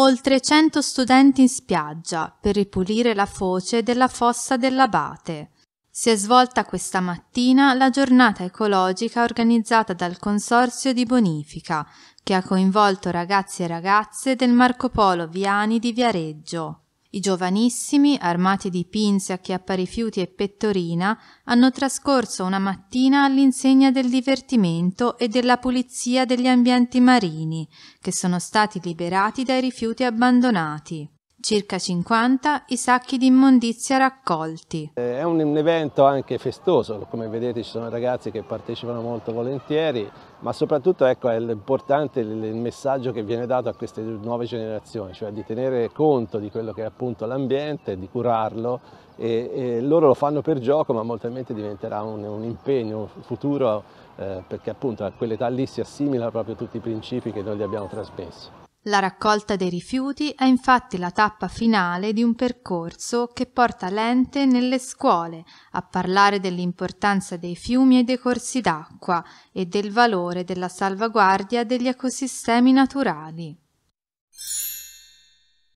oltre 100 studenti in spiaggia per ripulire la foce della fossa dell'abate. Si è svolta questa mattina la giornata ecologica organizzata dal Consorzio di Bonifica, che ha coinvolto ragazzi e ragazze del Marco Polo Viani di Viareggio. I giovanissimi, armati di pinze, a acchiapparifiuti e pettorina, hanno trascorso una mattina all'insegna del divertimento e della pulizia degli ambienti marini, che sono stati liberati dai rifiuti abbandonati circa 50 i sacchi di immondizia raccolti. Eh, è un evento anche festoso, come vedete ci sono ragazzi che partecipano molto volentieri, ma soprattutto ecco, è importante il messaggio che viene dato a queste nuove generazioni, cioè di tenere conto di quello che è appunto l'ambiente, di curarlo e, e, loro lo fanno per gioco ma molto probabilmente diventerà un, un impegno futuro eh, perché appunto a quell'età lì si assimila proprio tutti i principi che noi gli abbiamo trasmesso. La raccolta dei rifiuti è infatti la tappa finale di un percorso che porta l'ente nelle scuole a parlare dell'importanza dei fiumi e dei corsi d'acqua e del valore della salvaguardia degli ecosistemi naturali.